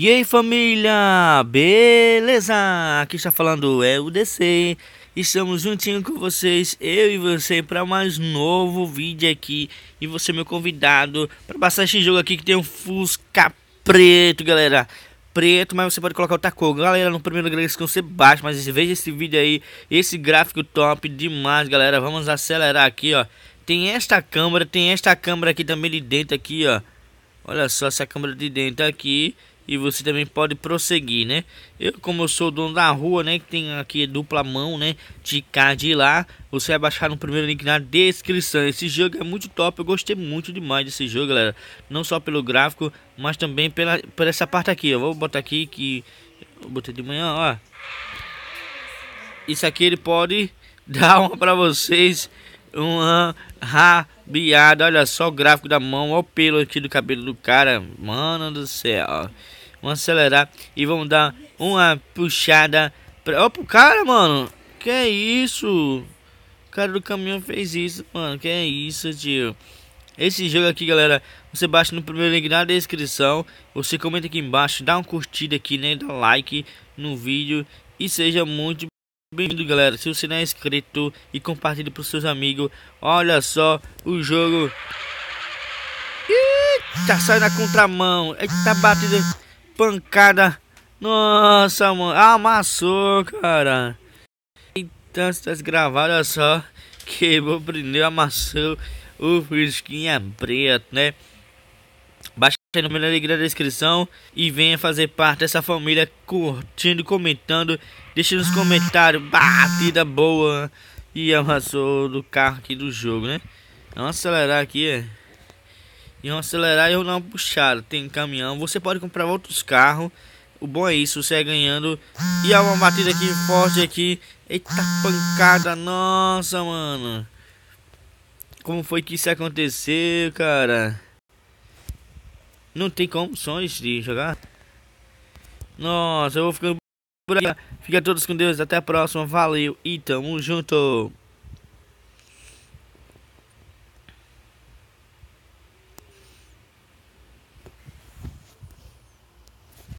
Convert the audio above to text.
E aí família, beleza? Aqui está falando é o DC. Estamos juntinho com vocês, eu e você, para mais novo vídeo aqui. E você meu convidado para passar esse jogo aqui que tem um Fusca preto, galera. Preto, mas você pode colocar outra cor. Galera, no primeiro gráfico você baixa, mas veja esse vídeo aí, esse gráfico top demais, galera. Vamos acelerar aqui, ó. Tem esta câmera, tem esta câmera aqui também de dentro aqui, ó. Olha só essa câmera de dentro aqui e você também pode prosseguir, né? Eu, como eu sou dono da rua, né, que tem aqui dupla mão, né, de cá de lá, você vai baixar no primeiro link na descrição. Esse jogo é muito top, eu gostei muito demais desse jogo, galera. Não só pelo gráfico, mas também pela por essa parte aqui. Eu vou botar aqui que eu botei de manhã, ó. Isso aqui ele pode dar uma para vocês uma rabiada. Olha só o gráfico da mão, olha o pelo aqui do cabelo do cara. Mano do céu. Vamos acelerar e vamos dar uma puxada pra... o cara, mano. Que é isso? O cara do caminhão fez isso, mano. Que é isso, tio. Esse jogo aqui, galera, você baixa no primeiro link na descrição. Você comenta aqui embaixo, dá um curtida aqui, né? Dá like no vídeo. E seja muito bem-vindo, galera. Se você não é inscrito e compartilhe para os seus amigos. Olha só o jogo. Eita, tá sai na contramão. É Eita, tá batida pancada. Nossa, mano. Amassou, cara. Eita, então, essas gravadas só. Quebrou o pneu, amassou o frisquinha é preto, né? Baixa no meu link da descrição e venha fazer parte dessa família curtindo, comentando. Deixa nos comentários. Batida boa. E amassou do carro aqui do jogo, né? Vamos acelerar aqui, é e um acelerar e um não puxado. Tem caminhão, você pode comprar outros carros. O bom é isso, você é ganhando. E há uma batida aqui forte aqui. Eita pancada, nossa, mano. Como foi que isso aconteceu, cara? Não tem como de jogar. Nossa, eu vou ficando por aí. Fica todos com Deus, até a próxima. Valeu e tamo junto.